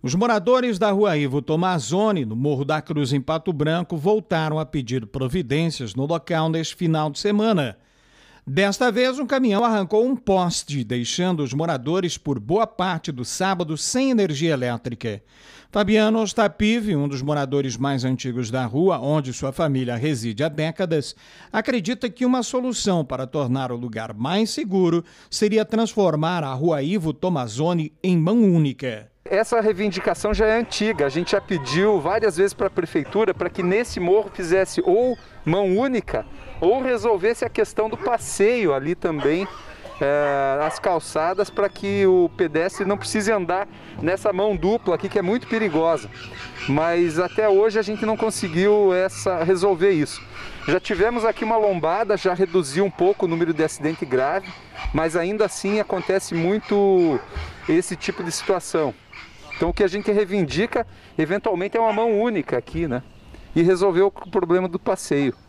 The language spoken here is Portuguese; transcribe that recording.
Os moradores da rua Ivo Tomazoni, no Morro da Cruz, em Pato Branco, voltaram a pedir providências no local neste final de semana. Desta vez, um caminhão arrancou um poste, deixando os moradores por boa parte do sábado sem energia elétrica. Fabiano Ostapive, um dos moradores mais antigos da rua, onde sua família reside há décadas, acredita que uma solução para tornar o lugar mais seguro seria transformar a rua Ivo Tomazoni em mão única. Essa reivindicação já é antiga, a gente já pediu várias vezes para a prefeitura para que nesse morro fizesse ou mão única ou resolvesse a questão do passeio ali também é, as calçadas para que o pedestre não precise andar nessa mão dupla aqui que é muito perigosa. Mas até hoje a gente não conseguiu essa, resolver isso. Já tivemos aqui uma lombada, já reduziu um pouco o número de acidente grave, mas ainda assim acontece muito esse tipo de situação. Então o que a gente reivindica, eventualmente, é uma mão única aqui, né? E resolver o problema do passeio.